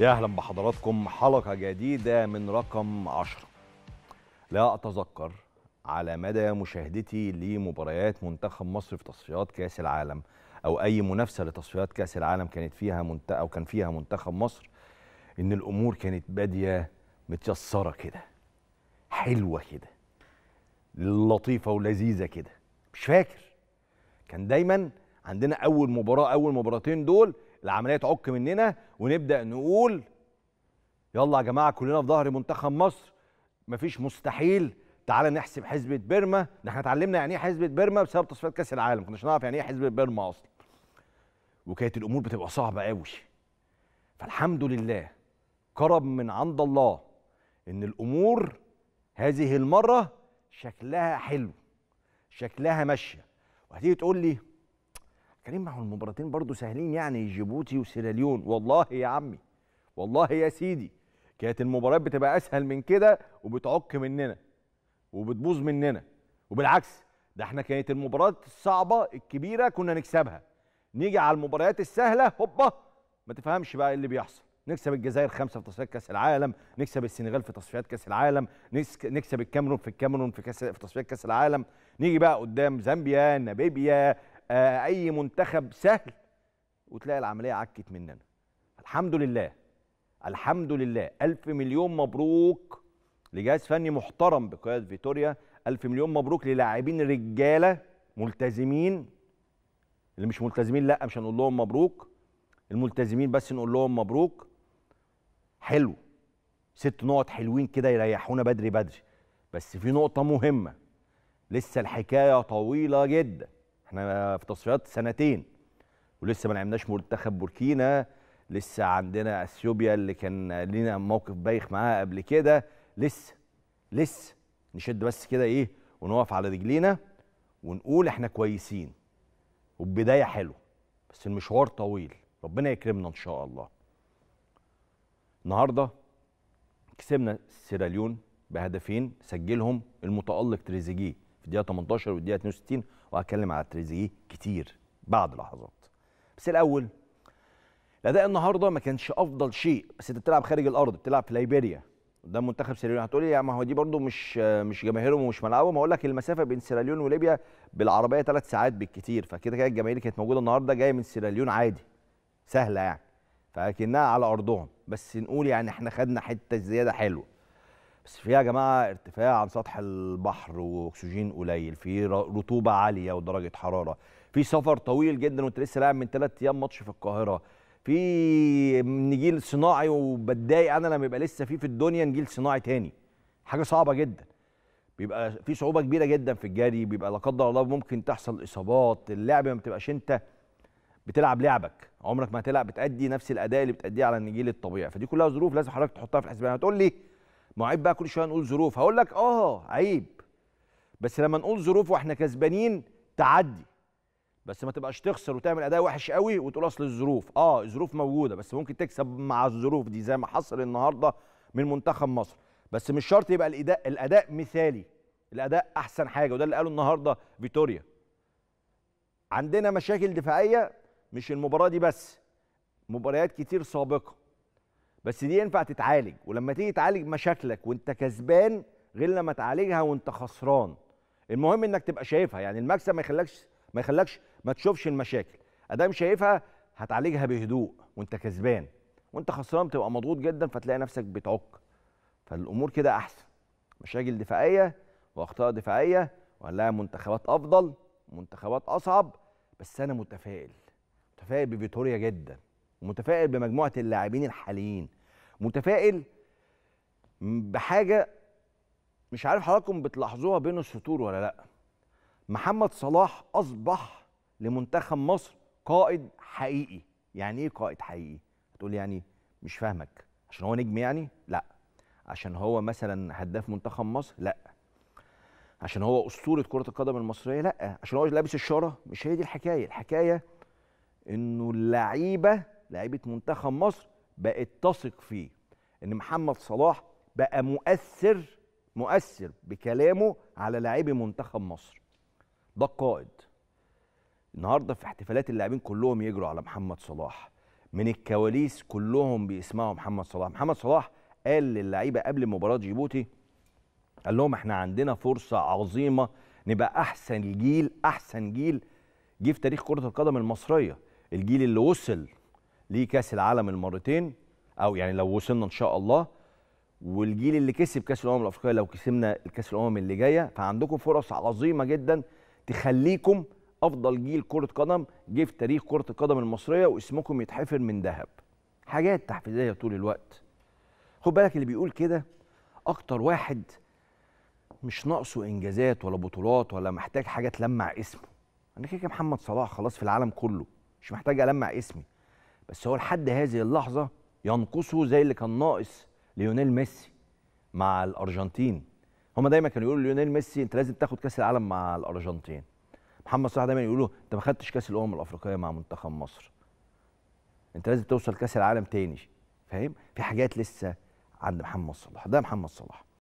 يا اهلا بحضراتكم حلقه جديده من رقم 10 لا اتذكر على مدى مشاهدتي لمباريات منتخب مصر في تصفيات كاس العالم او اي منافسه لتصفيات كاس العالم كانت فيها منت... او كان فيها منتخب مصر ان الامور كانت باديه متيسره كده حلوه كده لطيفه ولذيذه كده مش فاكر كان دايما عندنا اول مباراه اول مباراتين دول العمليه تعك مننا ونبدا نقول يلا يا جماعه كلنا في ظهر منتخب مصر مفيش مستحيل تعالى نحسب حزبه بيرما ده احنا اتعلمنا يعني ايه حزبه بيرما بسبب تصفيات كاس العالم ما كناش نعرف يعني ايه حزبه بيرما اصلا وكانت الامور بتبقى صعبه قوي فالحمد لله كرم من عند الله ان الامور هذه المره شكلها حلو شكلها ماشيه وهتيجي تقول لي كريم معه المباراتين برضو سهلين يعني جيبوتي وسيراليون والله يا عمي والله يا سيدي كانت المباريات بتبقى اسهل من كده وبتعك مننا وبتبوظ مننا وبالعكس ده احنا كانت المباريات الصعبه الكبيره كنا نكسبها نيجي على المباريات السهله هوبا ما تفهمش بقى ايه اللي بيحصل نكسب الجزائر خمسة في تصفيات كأس العالم، نكسب السنغال في تصفيات كأس العالم، نكسب الكاميرون في الكاميرون في كأس في تصفيات كأس العالم، نيجي بقى قدام زامبيا، ناميبيا، آه، اي منتخب سهل وتلاقي العمليه عكت مننا الحمد لله الحمد لله ألف مليون مبروك لجهاز فني محترم بقيادة فيتوريا ألف مليون مبروك للاعبين رجالة ملتزمين اللي مش ملتزمين لا مش هنقول لهم مبروك الملتزمين بس نقول لهم مبروك حلو ست نقط حلوين كده يريحونا بدري بدري بس في نقطة مهمة لسه الحكاية طويلة جدا احنا في تصفيات سنتين ولسه ما لعبناش منتخب بوركينا لسه عندنا اثيوبيا اللي كان لينا موقف بايخ معاها قبل كده لسه لسه نشد بس كده ايه ونقف على رجلينا ونقول احنا كويسين وبدايه حلوه بس المشوار طويل ربنا يكرمنا ان شاء الله النهارده كسبنا سيراليون بهدفين سجلهم المتالق تريزيجيه في الدقيقه 18 والدقيقه 62 وهتكلم على تريزيجيه كتير بعد لحظات بس الاول الاداء النهارده ما كانش افضل شيء بس انت بتلعب خارج الارض بتلعب في ليبيريا قدام منتخب سيراليون هتقولي يا ما هو دي برضو مش مش جماهيرهم ومش ملعبهم اقول لك المسافه بين سيراليون وليبيا بالعربيه ثلاث ساعات بالكتير فكده كده الجماهير كانت موجوده النهارده جايه من سيراليون عادي سهله يعني فاكنها على ارضهم بس نقول يعني احنا خدنا حته زياده حلوه بس فيها يا جماعه ارتفاع عن سطح البحر واكسجين قليل في رطوبه عاليه ودرجه حراره في سفر طويل جدا وانت لسه لاعب من ثلاث ايام ماتش في القاهره في نجيل صناعي وبتضايق انا لما يبقى لسه في في الدنيا نجيل صناعي تاني حاجه صعبه جدا بيبقى في صعوبه كبيره جدا في الجري بيبقى لا قدر الله ممكن تحصل اصابات اللعبه ما بتبقاش انت بتلعب لعبك عمرك ما هتلعب بتادي نفس الاداء اللي بتاديه على النجيل الطبيعي فدي كلها ظروف لازم حضرتك تحطها في الحسبان هتقول لي ما عيب بقى كل شويه نقول ظروف هقول لك اه عيب بس لما نقول ظروف واحنا كسبانين تعدي بس ما تبقاش تخسر وتعمل اداء وحش قوي وتقول اصل الظروف اه الظروف موجوده بس ممكن تكسب مع الظروف دي زي ما حصل النهارده من منتخب مصر بس مش شرط يبقى الاداء الاداء مثالي الاداء احسن حاجه وده اللي قاله النهارده فيتوريا عندنا مشاكل دفاعيه مش المباراه دي بس مباريات كتير سابقه بس دي ينفع تتعالج ولما تيجي تعالج مشاكلك وانت كسبان غير لما تعالجها وانت خسران المهم انك تبقى شايفها يعني المكسب ما يخلكش ما يخلكش ما تشوفش المشاكل ادام شايفها هتعالجها بهدوء وانت كسبان وانت خسران بتبقى مضغوط جدا فتلاقي نفسك بتعك فالامور كده احسن مشاكل دفاعيه واخطاء دفاعيه ولا منتخبات افضل منتخبات اصعب بس انا متفائل متفائل بفيتوريا جدا متفائل بمجموعه اللاعبين الحاليين متفائل بحاجه مش عارف حضراتكم بتلاحظوها بين السطور ولا لا محمد صلاح اصبح لمنتخب مصر قائد حقيقي يعني ايه قائد حقيقي هتقول يعني مش فاهمك عشان هو نجم يعني لا عشان هو مثلا هداف منتخب مصر لا عشان هو اسطوره كره القدم المصريه لا عشان هو لابس الشاره مش هي دي الحكايه الحكايه انه اللعيبه لعيبه منتخب مصر بقت تثق فيه ان محمد صلاح بقى مؤثر مؤثر بكلامه على لاعبي منتخب مصر ده القائد النهارده في احتفالات اللاعبين كلهم يجروا على محمد صلاح من الكواليس كلهم بيسمعوا محمد صلاح محمد صلاح قال للعيبه قبل مباراه جيبوتي قال لهم احنا عندنا فرصه عظيمه نبقى احسن جيل احسن جيل جه في تاريخ كره القدم المصريه الجيل اللي وصل ليه كاس العالم المرتين او يعني لو وصلنا ان شاء الله والجيل اللي كسب كاس الامم الافريقيه لو كسبنا الكاس الامم اللي جايه فعندكم فرص عظيمه جدا تخليكم افضل جيل كره قدم جه في تاريخ كره القدم المصريه واسمكم يتحفر من ذهب حاجات تحفيزيه طول الوقت خد بالك اللي بيقول كده اكتر واحد مش ناقصه انجازات ولا بطولات ولا محتاج حاجه تلمع اسمه انا كده محمد صلاح خلاص في العالم كله مش محتاج المع اسمي بس هو لحد هذه اللحظه ينقصه زي اللي كان ناقص ليونيل ميسي مع الارجنتين هما دايما كانوا يقولوا ليونيل ميسي انت لازم تاخد كاس العالم مع الارجنتين محمد صلاح دايما يقولوا انت ما خدتش كاس الامم الافريقيه مع منتخب مصر انت لازم توصل كاس العالم تاني فاهم في حاجات لسه عند محمد صلاح ده محمد صلاح